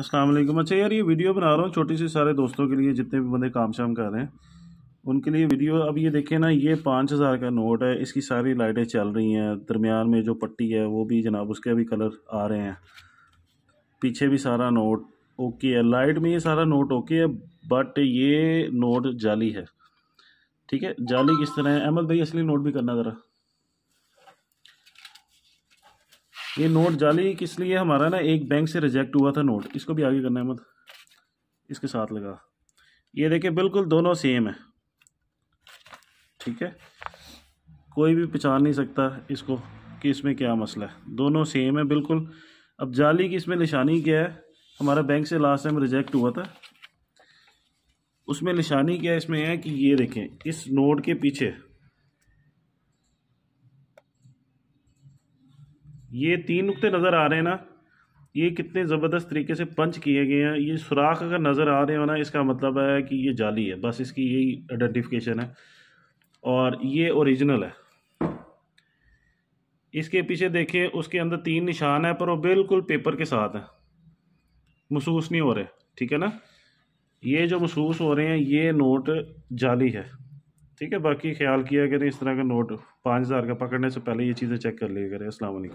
अस्सलाम वालेकुम अच्छा यार ये वीडियो बना रहा हूँ छोटी सी सारे दोस्तों के लिए जितने भी बंदे काम शाम कर रहे हैं उनके लिए वीडियो अब ये देखें ना ये पाँच हज़ार का नोट है इसकी सारी लाइटें चल रही हैं दरमियान में जो पट्टी है वो भी जनाब उसके भी कलर आ रहे हैं पीछे भी सारा नोट ओके है लाइट में ये सारा नोट ओके है बट ये नोट जाली है ठीक है जाली किस तरह है अहमद भाई असली नोट भी करना ज़रा ये नोट जाली किस लिए हमारा ना एक बैंक से रिजेक्ट हुआ था नोट इसको भी आगे करना है मत इसके साथ लगा ये देखिए बिल्कुल दोनों सेम है ठीक है कोई भी पहचान नहीं सकता इसको कि इसमें क्या मसला है दोनों सेम है बिल्कुल अब जाली की इसमें निशानी क्या है हमारा बैंक से लास्ट टाइम रिजेक्ट हुआ था उसमें निशानी क्या है इसमें है कि ये देखें इस नोट के पीछे ये तीन नुकते नज़र आ रहे हैं ना ये कितने ज़बरदस्त तरीके से पंच किए गए हैं ये सुराख अगर नज़र आ रहे हो ना इसका मतलब है कि ये जाली है बस इसकी यही आइडेंटिफिकेशन है और ये ओरिजिनल है इसके पीछे देखिए उसके अंदर तीन निशान है पर वो बिल्कुल पेपर के साथ हैं महसूस नहीं हो रहे ठीक है ना ये जो महसूस हो रहे हैं ये नोट जाली है ठीक है बाकी ख्याल किया करें इस तरह का नोट पाँच हज़ार का पकड़ने से पहले ये चीज़ें चेक कर लिया करें असल